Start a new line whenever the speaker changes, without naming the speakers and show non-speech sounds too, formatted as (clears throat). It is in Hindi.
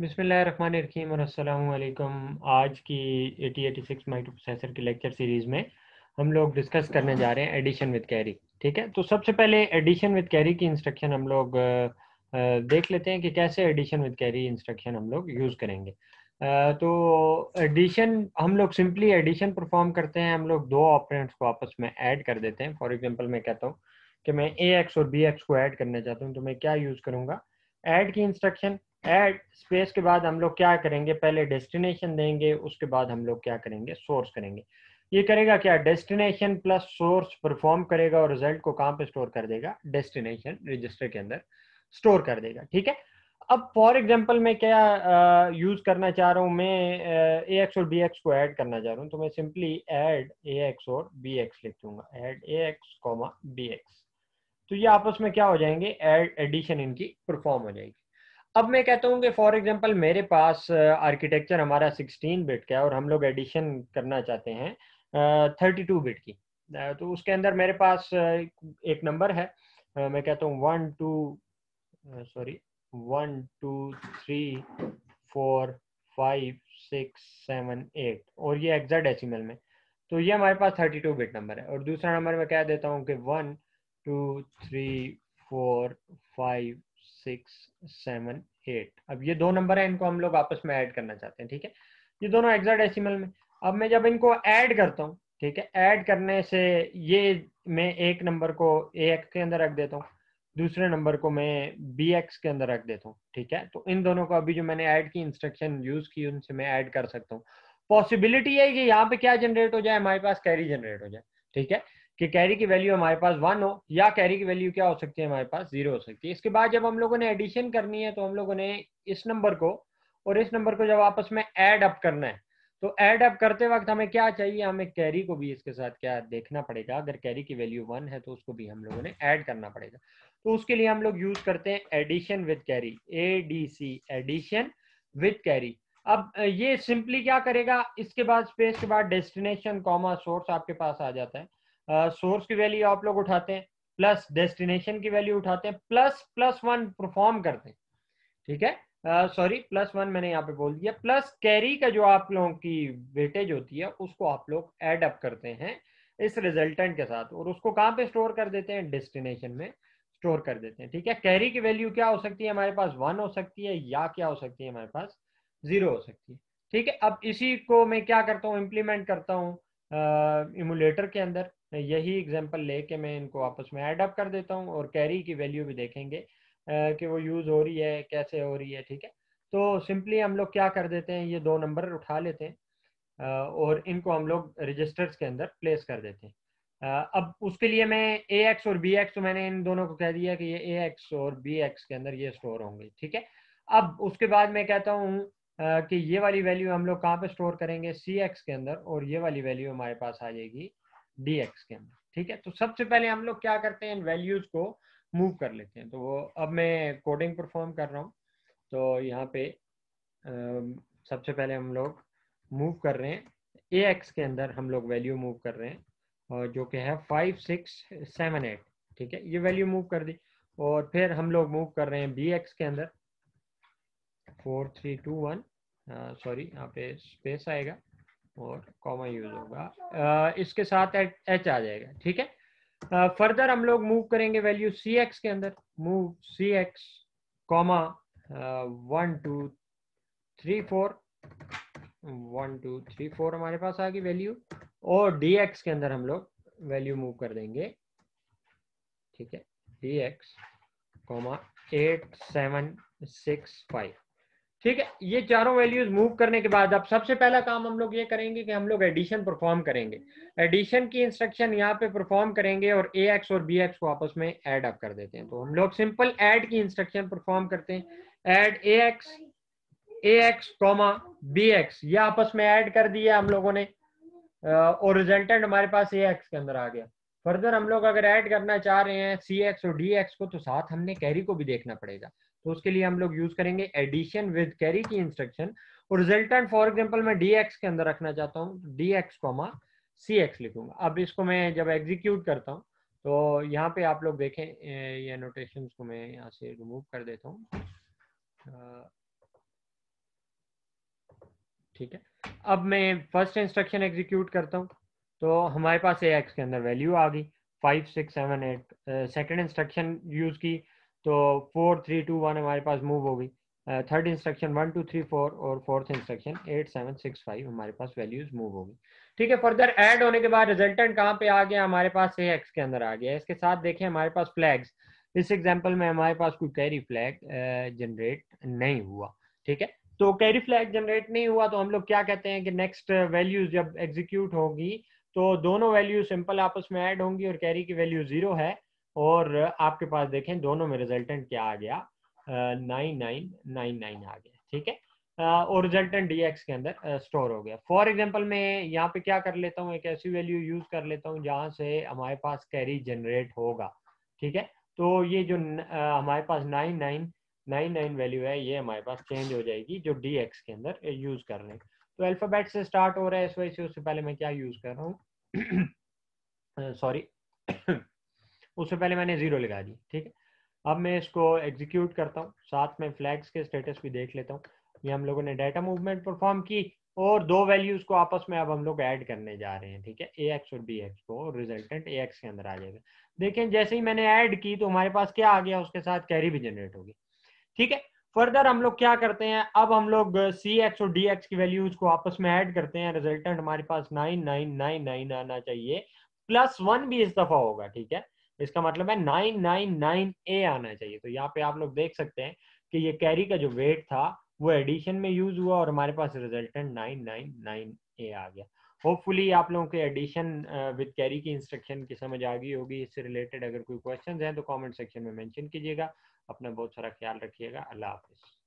बिसमीम अल्लाम आज की 8086 माइक्रोप्रोसेसर की लेक्चर सीरीज़ में हम लोग डिस्कस करने जा रहे हैं एडिशन विद कैरी ठीक है तो सबसे पहले एडिशन विद कैरी की इंस्ट्रक्शन हम लोग देख लेते हैं कि कैसे एडिशन विद कैरी इंस्ट्रक्शन हम लोग यूज़ करेंगे तो एडिशन हम लोग सिंपली एडिशन परफॉर्म करते हैं हम लोग दो ऑपरेंट्स को आपस में ऐड कर देते हैं फॉर एग्जाम्पल मैं कहता हूँ कि मैं ए एक्स और बी एक्स को ऐड करना चाहता हूँ तो मैं क्या यूज़ करूँगा एड की इंस्ट्रक्शन एड स्पेस के बाद हम लोग क्या करेंगे पहले डेस्टिनेशन देंगे उसके बाद हम लोग क्या करेंगे सोर्स करेंगे ये करेगा क्या डेस्टिनेशन प्लस सोर्स परफॉर्म करेगा और रिजल्ट को कहाँ पे स्टोर कर देगा डेस्टिनेशन रजिस्टर के अंदर स्टोर कर देगा ठीक है अब फॉर एग्जांपल मैं क्या यूज करना चाह रहा हूँ मैं ए एक्स और बी एक्स को ऐड करना चाह रहा हूँ तो मैं सिंपली ऐड ए एक्स और बी एक्स लिख दूंगा add A X B X तो ये आपस में क्या हो जाएंगे एड एडिशन इनकी परफॉर्म हो जाएगी अब मैं कहता हूँ कि फॉर एग्जांपल मेरे पास आर्किटेक्चर हमारा 16 बिट का है और हम लोग एडिशन करना चाहते हैं 32 बिट की तो उसके अंदर मेरे पास एक नंबर है मैं कहता हूँ one two sorry one two three four five six seven eight और ये एग्जैक्ट डेसिमल में तो ये हमारे पास थर्टी टू बिट नंबर है और दूसरा नंबर मैं कह देता हूँ कि one two three four five six seven eight अब ये दो नंबर है इनको हम लोग आपस में ऐड करना चाहते हैं ठीक है ये दोनों एक्साडेसिमल में अब मैं जब इनको ऐड करता हूँ ठीक है ऐड करने से ये मैं एक नंबर को ए एक्स के अंदर रख देता हूँ दूसरे नंबर को मैं बी एक्स के अंदर रख देता हूँ ठीक है तो इन दोनों को अभी जो मैंने ऐड की इंस्ट्रक्शन यूज की उनसे मैं ऐड कर सकता हूँ पॉसिबिलिटी है कि यहाँ पे क्या जनरेट हो जाए हमारे पास कैरी जनरेट हो जाए ठीक है कि कैरी की वैल्यू हमारे पास वन हो या कैरी की वैल्यू क्या हो सकती है हमारे पास जीरो हो सकती है इसके बाद जब हम लोगों ने एडिशन करनी है तो हम लोगों ने इस नंबर को और इस नंबर को जब आपस में एड अप करना है तो एड अप करते वक्त हमें क्या चाहिए हमें कैरी को भी इसके साथ क्या देखना पड़ेगा अगर कैरी की वैल्यू वन है तो उसको भी हम लोगों ने ऐड करना पड़ेगा तो उसके लिए हम लोग यूज करते हैं addition with carry A D C addition with carry अब ये सिंपली क्या करेगा इसके बाद स्पेस के बाद डेस्टिनेशन कॉमा सोर्स आपके पास आ जाता है सोर्स की वैल्यू आप लोग उठाते हैं प्लस डेस्टिनेशन की वैल्यू उठाते हैं प्लस प्लस वन परफॉर्म करते हैं ठीक है सॉरी प्लस वन मैंने यहाँ पे बोल दिया प्लस कैरी का जो आप लोगों की वेटेज होती है उसको आप लोग एड अप करते हैं इस रिजल्टेंट के साथ और उसको कहाँ पे स्टोर कर देते हैं डेस्टिनेशन में स्टोर कर देते हैं ठीक है कैरी की वैल्यू क्या हो सकती है हमारे पास वन हो सकती है या क्या हो सकती है हमारे पास जीरो हो सकती है ठीक है अब इसी को मैं क्या करता हूँ इम्प्लीमेंट करता हूँ इमुलेटर के अंदर यही एग्जांपल लेके मैं इनको आपस में ऐड अप कर देता हूँ और कैरी की वैल्यू भी देखेंगे कि वो यूज़ हो रही है कैसे हो रही है ठीक है तो सिंपली हम लोग क्या कर देते हैं ये दो नंबर उठा लेते हैं और इनको हम लोग रजिस्टर्स के अंदर प्लेस कर देते हैं अब उसके लिए मैं ए एक्स और बी एक्स तो मैंने इन दोनों को कह दिया कि ये ए एक्स और बी एक्स के अंदर ये स्टोर होंगे ठीक है अब उसके बाद मैं कहता हूँ कि ये वाली वैल्यू हम लोग कहाँ पे स्टोर करेंगे सी एक्स के अंदर और ये वाली वैल्यू हमारे पास आ जाएगी डी एक्स के अंदर ठीक है तो सबसे पहले हम लोग क्या करते हैं इन वैल्यूज को मूव कर लेते हैं तो वो अब मैं कोडिंग परफॉर्म कर रहा हूँ तो यहाँ पे सबसे पहले हम लोग मूव कर रहे हैं ए एक्स के अंदर हम लोग वैल्यू मूव कर रहे हैं और जो कि है फाइव सिक्स सेवन एट ठीक है ये वैल्यू मूव कर दी और फिर हम लोग मूव कर रहे हैं बी एक्स के अंदर four three two one sorry यहाँ पे स्पेस आएगा और कॉमा यूज होगा uh, इसके साथ एच आ जाएगा ठीक है फर्दर uh, हम लोग मूव करेंगे वैल्यू सी एक्स के अंदर move C X comma one two three four one two three four हमारे पास आ गई वैल्यू और डी एक्स के अंदर हम लोग वैल्यू मूव कर देंगे ठीक है D X comma eight seven six five ठीक है ये चारों वैल्यूज मूव करने के बाद अब सबसे पहला काम हम लोग ये करेंगे कि हम लोग एडिशन परफॉर्म करेंगे एडिशन की इंस्ट्रक्शन यहाँ पे परफॉर्म करेंगे और ए एक्स और बी एक्स को आपस में एड अप कर देते हैं तो हम लोग सिंपल एड की इंस्ट्रक्शन परफॉर्म करते हैं add A X A X comma B X ये आपस में एड कर दिया हम लोगों ने और रिजल्टेंट हमारे पास ए एक्स के अंदर आ गया फर्दर हम लोग अगर ऐड करना चाह रहे हैं सी एक्स और डी एक्स को तो साथ हमने कैरी को भी देखना पड़ेगा तो उसके लिए हम लोग यूज करेंगे एडिशन विद कैरी की इंस्ट्रक्शन और रिजल्टेंट फॉर एग्जाम्पल मैं डी के अंदर रखना चाहता हूँ D X comma C X लिखूंगा अब इसको मैं जब एग्जीक्यूट करता हूँ तो यहाँ पे आप लोग देखें ये नोटेशन को मैं यहाँ से रिमूव कर देता हूँ ठीक है अब मैं फर्स्ट इंस्ट्रक्शन एग्जीक्यूट करता हूँ तो हमारे पास ए एक्स के अंदर वैल्यू आ गई five six seven eight second instruction use की तो फोर थ्री टू वन हमारे पास मूव हो गई third instruction one two three four और fourth instruction eight seven six five हमारे पास वैल्यूज मूव होगी ठीक है फर्दर ऐड होने के बाद रिजल्टेंट कहाँ पे आ गया हमारे पास ए एक्स के अंदर आ गया इसके साथ देखें हमारे पास फ्लैग्स इस एग्जाम्पल में हमारे पास कोई कैरी फ्लैग जनरेट नहीं हुआ ठीक है तो कैरी फ्लैग जनरेट नहीं हुआ तो हम लोग क्या कहते हैं कि नेक्स्ट वैल्यूज जब एग्जीक्यूट होगी तो दोनों वैल्यू सिंपल आपस में ऐड होंगी और कैरी की वैल्यू जीरो है और आपके पास देखें दोनों में रिजल्टेंट क्या आ गया नाइन नाइन नाइन नाइन आ गया ठीक है और रिजल्टेंट डी के अंदर स्टोर हो गया फॉर एग्जाम्पल मैं यहाँ पे क्या कर लेता हूँ एक ऐसी वैल्यू यूज कर लेता हूँ जहाँ से हमारे पास कैरी जनरेट होगा ठीक है तो ये जो हमारे पास nine nine nine nine value है ये हमारे पास चेंज हो जाएगी जो डी एक्स के अंदर यूज कर रहे हैं तो अल्फाबेट से स्टार्ट हो रहा है इस वजह से उससे पहले मैं क्या यूज कर रहा हूँ सॉरी (clears throat) उससे पहले मैंने जीरो लगा दी ठीक है अब मैं इसको एग्जीक्यूट करता हूँ साथ में फ्लैग्स के स्टेटस भी देख लेता हूँ ये हम लोगों ने डाटा मूवमेंट परफॉर्म की और दो वैल्यूज को आपस में अब हम लोग ऐड करने जा रहे हैं ठीक है ए एक्स और बी एक्स को रिजल्टेंट ए एक्स के अंदर आ जाएगा देखें जैसे ही मैंने ऐड की तो हमारे पास क्या आ गया उसके साथ कैरी भी जनरेट होगी ठीक है फर्दर हम लोग क्या करते हैं अब हम लोग सी एक्स और डी एक्स की वैल्यूज को आपस में ऐड करते हैं रिजल्टेंट हमारे पास नाइन नाइन नाइन नाइन आना चाहिए प्लस वन भी इस दफा होगा ठीक है इसका मतलब है नाइन नाइन नाइन ए आना चाहिए तो यहाँ पे आप लोग देख सकते हैं कि ये कैरी का जो वेट था वो एडिशन में यूज हुआ और हमारे पास resultant nine nine nine A आ गया होपफुली आप लोगों के एडिशन विद कैरी की इंस्ट्रक्शन की समझ आ गई होगी इससे रिलेटेड अगर कोई क्वेश्चन है तो कॉमेंट सेक्शन में मैंशन कीजिएगा अपना बहुत सारा ख्याल रखिएगा अल्लाह हाफिज़